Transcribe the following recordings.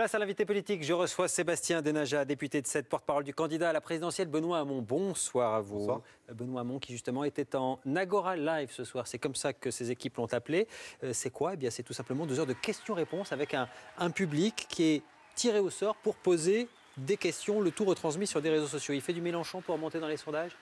Place à l'invité politique, je reçois Sébastien Denaja, député de 7, porte-parole du candidat à la présidentielle Benoît Hamon. Bonsoir à vous. Benoît Hamon qui justement était en Agora Live ce soir, c'est comme ça que ses équipes l'ont appelé. Euh, c'est quoi eh bien c'est tout simplement deux heures de questions-réponses avec un, un public qui est tiré au sort pour poser des questions, le tout retransmis sur des réseaux sociaux. Il fait du Mélenchon pour monter dans les sondages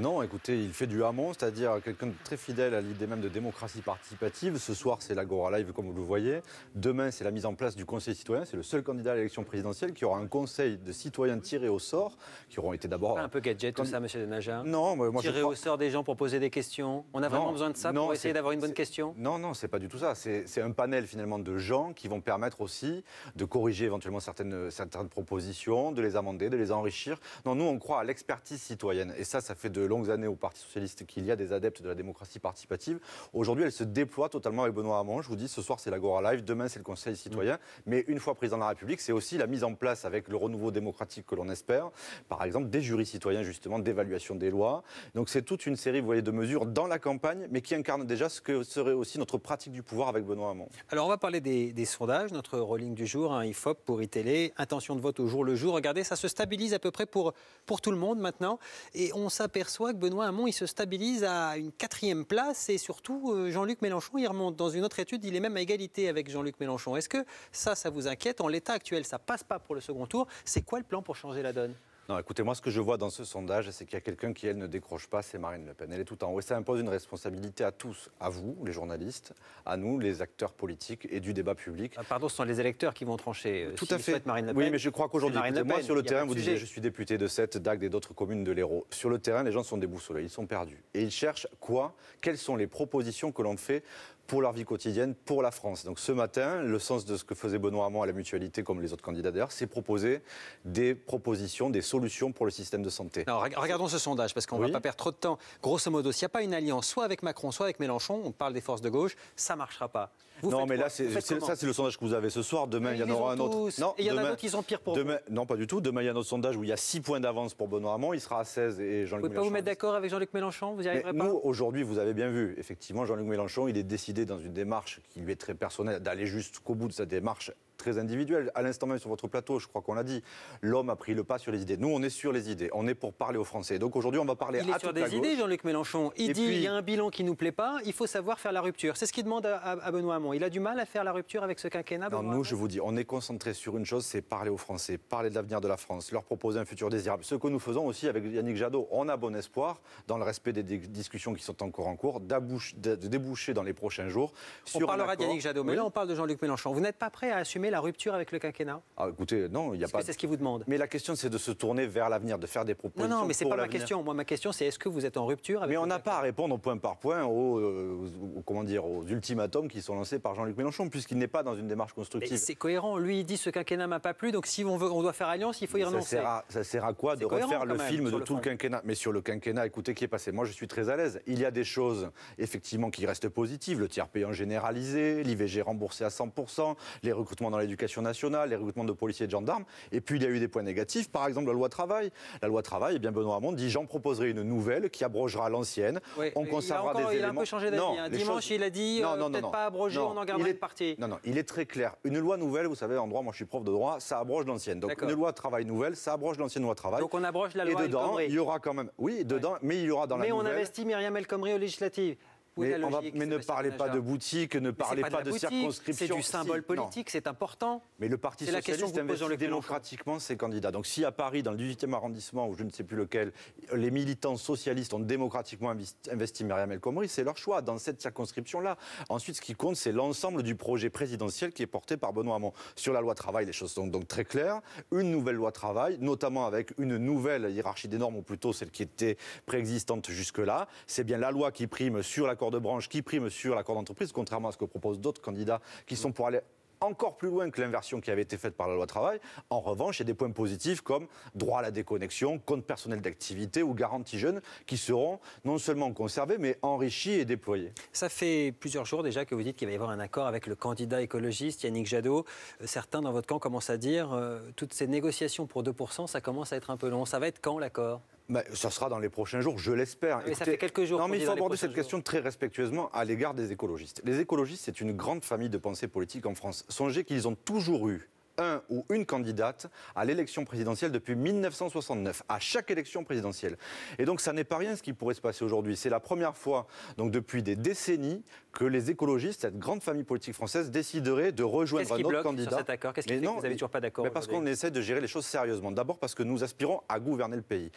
non, écoutez, il fait du hamon, c'est-à-dire quelqu'un de très fidèle à l'idée même de démocratie participative. Ce soir, c'est l'Agora Live, comme vous le voyez. Demain, c'est la mise en place du Conseil citoyen. C'est le seul candidat à l'élection présidentielle qui aura un conseil de citoyens tirés au sort, qui auront été d'abord. Un peu gadget comme, ça, monsieur Denaja Non, au sort des gens pour poser des questions. On a vraiment besoin de ça pour essayer d'avoir une bonne question Non, non, c'est pas du tout ça. C'est un panel finalement de gens qui vont permettre aussi de corriger éventuellement certaines, certaines propositions, de les amender, de les enrichir. Non, nous, on croit à l'expertise citoyenne. Et ça, ça fait de longues années au Parti Socialiste qu'il y a des adeptes de la démocratie participative. Aujourd'hui, elle se déploie totalement avec Benoît Hamon. Je vous dis, ce soir, c'est l'Agora Live, demain, c'est le Conseil citoyen. Mmh. Mais une fois président de la République, c'est aussi la mise en place, avec le renouveau démocratique que l'on espère, par exemple, des jurys citoyens, justement, d'évaluation des lois. Donc c'est toute une série, vous voyez, de mesures dans la campagne, mais qui incarnent déjà ce que serait aussi notre pratique du pouvoir avec Benoît Hamon. Alors on va parler des, sondages, notre rolling du jour, hein, IFOP pour ITélé, e, intention de vote au jour le jour. Regardez, ça se stabilise à peu près pour, pour tout le monde maintenant. Et on s'aperçoit Soit que Benoît Hamon, il se stabilise à une quatrième place et surtout euh, Jean-Luc Mélenchon, il remonte dans une autre étude, il est même à égalité avec Jean-Luc Mélenchon. Est-ce que ça, ça vous inquiète En l'état actuel, ça passe pas pour le second tour. C'est quoi le plan pour changer la donne non, écoutez, moi, ce que je vois dans ce sondage, c'est qu'il y a quelqu'un qui, elle, ne décroche pas, c'est Marine Le Pen. Elle est tout en haut. Et ça impose une responsabilité à tous, à vous, les journalistes, à nous, les acteurs politiques et du débat public. Ah, pardon, ce sont les électeurs qui vont trancher. Euh, tout à fait. Marine le Pen, oui, mais je crois qu'aujourd'hui, moi, sur le terrain, vous disiez, je suis député de cette, d'Agde et d'autres communes de l'Hérault. Sur le terrain, les gens sont déboussolés, ils sont perdus. Et ils cherchent quoi Quelles sont les propositions que l'on fait pour leur vie quotidienne, pour la France. Donc ce matin, le sens de ce que faisait Benoît Hamon à la mutualité, comme les autres candidats d'ailleurs, c'est proposer des propositions, des solution pour le système de santé. Alors, regardons ce sondage, parce qu'on ne va pas perdre trop de temps. Grosso modo, s'il n'y a pas une alliance, soit avec Macron, soit avec Mélenchon, on parle des forces de gauche, ça ne marchera pas. non, mais là, c'est, ça, c'est le sondage que vous avez ce soir. Demain, il y en aura un autre. Non, il y en a d'autres qui sont pires pour vous. Non, pas du tout. Demain, il y a un autre sondage où il y a 6 points d'avance pour Benoît Hamon. Il sera à 16 et Jean-Luc Mélenchon. Vous pouvez pas vous mettre d'accord avec Jean-Luc Mélenchon Vous n'y arriverez pas Nous, aujourd'hui, vous avez bien vu. Effectivement, Jean-Luc Mélenchon, il est décidé dans une démarche qui lui est très personnelle d'aller jusqu'au bout de sa démarche très individuel. À l'instant même sur votre plateau, je crois qu'on l'a dit, l'homme a pris le pas sur les idées. Nous, on est sur les idées. On est pour parler aux Français. Donc aujourd'hui, on va parler il est sur des idées, Jean-Luc Mélenchon. Il dit il y a un bilan qui nous plaît pas. Il faut savoir faire la rupture. C'est ce qu'il demande à, Benoît Hamon. Il a du mal à faire la rupture avec ce quinquennat. Non, nous, je vous dis, on est concentré sur une chose, c'est parler aux Français, parler de l'avenir de la France, leur proposer un futur désirable. Ce que nous faisons aussi avec Yannick Jadot, on a bon espoir dans le respect des discussions qui sont encore en cours, de déboucher dans les prochains jours. Sur on parlera Yannick Jadot, mais là on parle de Jean-Luc Mélenchon. Vous n'êtes pas prêt à assumer la rupture avec le quinquennat ah, Écoutez, non, il n'y a pas. C'est ce qu'il vous demande Mais la question, c'est de se tourner vers l'avenir, de faire des propositions. Non, non, mais c'est pas ma question. Moi, ma question, c'est est-ce que vous êtes en rupture avec Mais on n'a pas à répondre point par point euh, aux, comment dire, aux ultimatums qui sont lancés par Jean-Luc Mélenchon, puisqu'il n'est pas dans une démarche constructive. C'est cohérent. Lui, il dit ce quinquennat m'a pas plu, donc si on, veut, on doit faire alliance, il faut y renoncer. Ça sert à, quoi de refaire le film de tout le quinquennat Mais sur le quinquennat, écoutez, qui est passé, moi, je suis très à l'aise. Il y a des choses, effectivement, qui restent positives. Le tiers payant généralisé, l'IVG remboursé à 100%, les recrutements dans l'éducation nationale, les recrutements de policiers et de gendarmes. Et puis, il y a eu des points négatifs, par exemple la loi travail. La loi travail, eh bien, Benoît Hamon dit j'en proposerai une nouvelle qui abrogera l'ancienne. on conservera des éléments. Il a un peu changé d'avis. Hein. Dimanche, il a dit euh, peut-être pas abroger, on en gardera une partie. Non, non, il est très clair. Une loi nouvelle, vous savez, en droit, moi je suis prof de droit, ça abroge l'ancienne. Donc une loi travail nouvelle, ça abroge l'ancienne loi travail. Donc on abroge la loi. Et dedans, il y aura quand même. Oui, dedans, mais il y aura dans la nouvelle. Mais on investit Myriam El Khomri aux législatives mais, ne parlez pas de boutique, ne parlez pas, de, circonscription. C'est du symbole politique, c'est important. Mais le Parti socialiste investit démocratiquement ses candidats. Donc si à Paris, dans le 18e arrondissement, ou je ne sais plus lequel, les militants socialistes ont démocratiquement investi, investi Myriam El Khomri, c'est leur choix dans cette circonscription-là. Ensuite, ce qui compte, c'est l'ensemble du projet présidentiel qui est porté par Benoît Hamon. Sur la loi travail, les choses sont donc très claires. Une nouvelle loi travail, notamment avec une nouvelle hiérarchie des normes, ou plutôt celle qui était préexistante jusque-là. C'est bien la loi qui prime sur la de branche qui prime sur l'accord d'entreprise, contrairement à ce que proposent d'autres candidats qui sont pour aller encore plus loin que l'inversion qui avait été faite par la loi travail. En revanche, il y a des points positifs comme droit à la déconnexion, compte personnel d'activité ou garantie jeune qui seront non seulement conservés mais enrichis et déployés. Ça fait plusieurs jours déjà que vous dites qu'il va y avoir un accord avec le candidat écologiste Yannick Jadot. Euh, certains dans votre camp commencent à dire euh, toutes ces négociations pour 2%, ça commence à être un peu long. Ça va être quand l'accord mais ça sera dans les prochains jours, je l'espère. Mais ça fait quelques jours. Non, mais il faut aborder cette question très respectueusement à l'égard des écologistes. Les écologistes, c'est une grande famille de pensée politique en France. Songez qu'ils ont toujours eu un ou une candidate à l'élection présidentielle depuis 1969, à chaque élection présidentielle. Et donc ça n'est pas rien ce qui pourrait se passer aujourd'hui. C'est la première fois, donc depuis des décennies, que les écologistes, cette grande famille politique française, décideraient de rejoindre un autre candidat. Sur cet accord Qu'est-ce qui fait que vous n'avez toujours pas d'accord Parce qu'on essaie de gérer les choses sérieusement. D'abord parce que nous aspirons à gouverner le pays.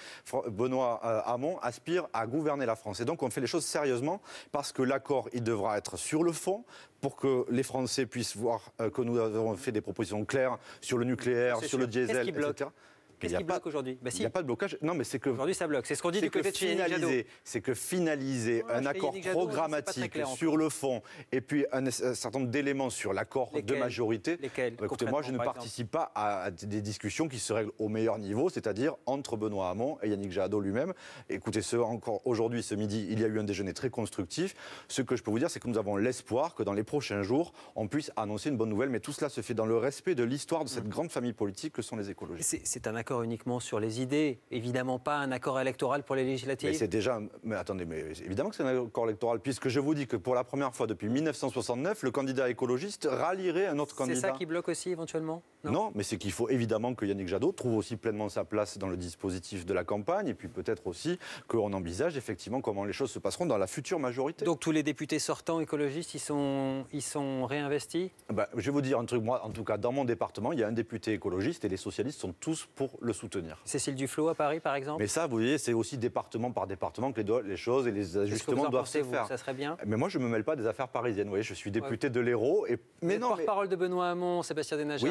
Benoît euh, Hamon aspire à gouverner la France. Et donc on fait les choses sérieusement parce que l'accord, il devra être sur le fond pour que les Français puissent voir euh, que nous avons fait des propositions claires sur le nucléaire, sur le diesel, etc. Qu'est-ce qui bloque aujourd'hui bah Il n'y a pas de blocage. Non, mais c'est que aujourd'hui ça bloque. C'est ce qu'on dit du côté de finaliser. C'est que finaliser un accord programmatique sur le fond et puis un, certain nombre d'éléments sur l'accord de majorité. Lesquels bah, Écoutez, moi je ne participe pas à des discussions qui se règlent au meilleur niveau, c'est-à-dire entre Benoît Hamon et Yannick Jadot lui-même. Écoutez, ce, encore aujourd'hui, ce midi, il y a eu un déjeuner très constructif. Ce que je peux vous dire, c'est que nous avons l'espoir que dans les prochains jours, on puisse annoncer une bonne nouvelle. Mais tout cela se fait dans le respect de l'histoire de cette mmh. grande famille politique que sont les écologistes. C'est un uniquement sur les idées, évidemment pas un accord électoral pour les législatives. Mais c'est déjà. Mais attendez, mais évidemment que c'est un accord électoral, puisque je vous dis que pour la première fois depuis 1969, le candidat écologiste rallierait un autre candidat. C'est ça qui bloque aussi éventuellement non, mais c'est qu'il faut évidemment que Yannick Jadot trouve aussi pleinement sa place dans le dispositif de la campagne et puis peut-être aussi qu'on envisage effectivement comment les choses se passeront dans la future majorité. Donc tous les députés sortants écologistes, ils sont, ils sont réinvestis ben, Je vais vous dire un truc, moi en tout cas dans mon département, il y a un député écologiste et les socialistes sont tous pour le soutenir. Cécile Duflot à Paris par exemple Mais ça, vous voyez, c'est aussi département par département que les, choses et les ajustements doivent se faire. Ça serait bien Mais moi je ne me mêle pas des affaires parisiennes, vous voyez, je suis député de l'Hérault. Et... Mais, non, parole de Benoît Hamon, Sébastien Oui,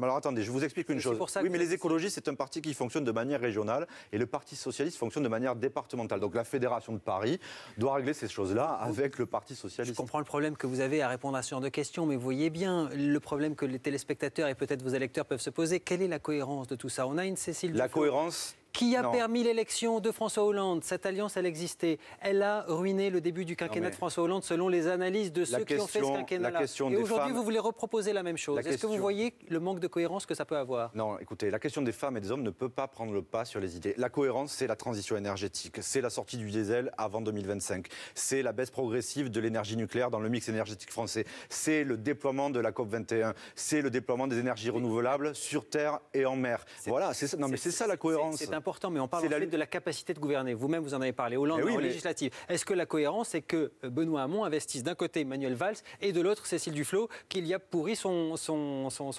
ah, alors attendez, je vous explique une chose. oui, mais les écologistes, c'est un parti qui fonctionne de manière régionale et le Parti socialiste fonctionne de manière départementale. Donc la Fédération de Paris doit régler ces choses-là avec le Parti socialiste. Je comprends le problème que vous avez à répondre à ce genre de questions, mais vous voyez bien le problème que les téléspectateurs et peut-être vos électeurs peuvent se poser. Quelle est la cohérence de tout ça On a une Cécile. La cohérence qui a permis l'élection de François Hollande. Cette alliance, elle existait. Elle a ruiné le début du quinquennat de François Hollande selon les analyses de ceux qui ont fait ce quinquennat-là. Et aujourd'hui, vous voulez reproposer la même chose. Est-ce que vous voyez le manque de cohérence que ça peut avoir Non, écoutez, la question des femmes et des hommes ne peut pas prendre le pas sur les idées. La cohérence, c'est la transition énergétique, c'est la sortie du diesel avant 2025, c'est la baisse progressive de l'énergie nucléaire dans le mix énergétique français, c'est le déploiement de la COP 21, c'est le déploiement des énergies renouvelables sur terre et en mer. Voilà, c'est ça. Non, mais c'est ça la cohérence mais on parle de la capacité de gouverner. Vous-même, vous en avez parlé. Hollande, eh oui, en législative. Est-ce que la cohérence, c'est que Benoît Hamon investisse d'un côté Manuel Valls et de l'autre Cécile Duflot, qu'il y a pourri son,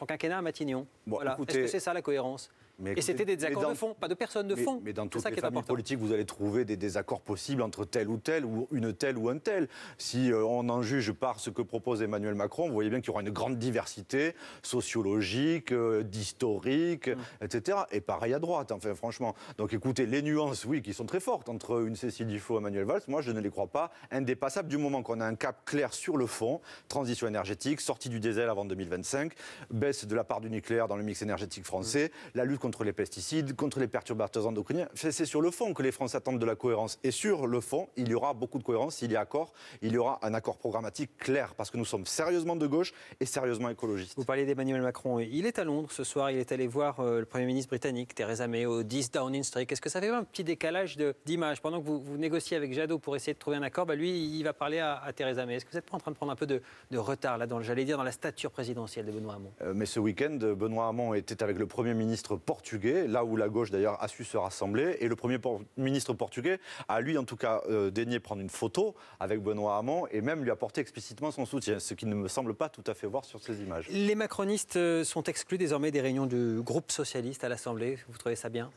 quinquennat à Matignon voilà. Est-ce que c'est ça la cohérence et c'était des désaccords de fond, pas de personnes de fond. Mais dans toutes ça les familles politiques, vous allez trouver des désaccords possibles entre tel ou tel, ou une telle ou un tel. Si euh, on en juge par ce que propose Emmanuel Macron, vous voyez bien qu'il y aura une grande diversité sociologique, euh, d'historique, mmh. etc. Et pareil à droite, enfin franchement. Donc écoutez, les nuances, oui, qui sont très fortes entre une Cécile Duflot, et Emmanuel Valls, moi je ne les crois pas indépassables du moment qu'on a un cap clair sur le fond, transition énergétique, sortie du diesel avant 2025, baisse de la part du nucléaire dans le mix énergétique français, mmh. la lutte contre contre les pesticides, contre les perturbateurs endocriniens. C'est sur le fond que les Français attendent de la cohérence. Et sur le fond, il y aura beaucoup de cohérence, il y a accord, il y aura un accord programmatique clair, parce que nous sommes sérieusement de gauche et sérieusement écologistes. Vous parlez d'Emmanuel Macron, il est à Londres ce soir, il est allé voir euh, le Premier ministre britannique, Theresa May, au 10 Downing Street. Est-ce que ça fait un petit décalage d'image Pendant que vous, vous, négociez avec Jadot pour essayer de trouver un accord, bah lui, il va parler à, Theresa May. Est-ce que vous êtes pas en train de prendre un peu de, retard, là, j'allais dire, dans la stature présidentielle de Benoît Hamon euh, Mais ce week-end, Benoît Hamon était avec le Premier ministre portugais portugais, là où la gauche d'ailleurs a su se rassembler. Et le Premier ministre portugais a lui en tout cas euh, daigné prendre une photo avec Benoît Hamon et même lui apporter explicitement son soutien, ce qui ne me semble pas tout à fait voir sur ces images. Les macronistes euh, sont exclus désormais des réunions du groupe socialiste à l'Assemblée. Vous trouvez ça bien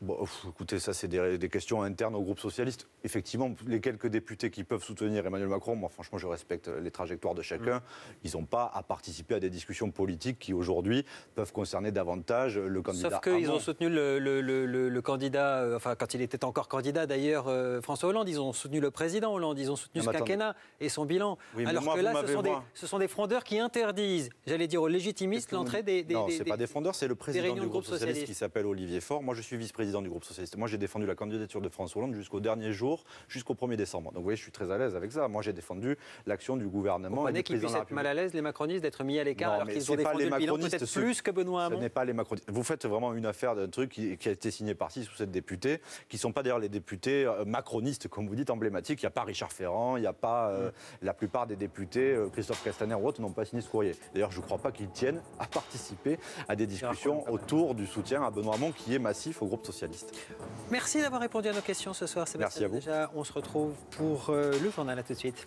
Bon, écoutez, ça, c'est des, questions internes au groupe socialiste. Effectivement, les quelques députés qui peuvent soutenir Emmanuel Macron, moi, franchement, je respecte les trajectoires de chacun. Mm. Ils n'ont pas à participer à des discussions politiques qui, aujourd'hui, peuvent concerner davantage le candidat. Sauf qu'ils ont soutenu le, candidat, euh, enfin, quand il était encore candidat, d'ailleurs, euh, François Hollande. Ils ont soutenu le président Hollande, ils ont soutenu ce quinquennat et son bilan. Alors que là, ce sont, des, frondeurs qui interdisent, j'allais dire aux légitimistes, l'entrée des, des, Non, ce pas des frondeurs, c'est le président du groupe socialiste, qui s'appelle Olivier Faure. Moi, je suis vice-président du groupe socialiste. Moi, j'ai défendu la candidature de François Hollande jusqu'au dernier jour, jusqu'au 1er décembre. Donc, vous voyez, je suis très à l'aise avec ça. Moi, j'ai défendu l'action du gouvernement. Vous qu'ils puissent être mal à l'aise, les macronistes, d'être mis à l'écart alors qu'ils ont les macronistes, plus que Benoît Hamon. Ce n'est pas les macronistes. Vous faites vraiment une affaire d'un truc qui, a été signé par 6 ou 7 députés, qui ne sont pas d'ailleurs les députés euh, macronistes, comme vous dites, emblématiques. Il n'y a pas Richard Ferrand, il n'y a pas euh, mm. la plupart des députés, euh, Christophe Castaner ou autres, n'ont pas signé ce courrier. D'ailleurs, je ne crois pas qu'ils tiennent à participer à des discussions autour du soutien à Benoît Hamon, qui est massif au groupe Merci d'avoir répondu à nos questions ce soir, Sébastien. Merci Déjà, on se retrouve pour euh, le journal. À tout de suite.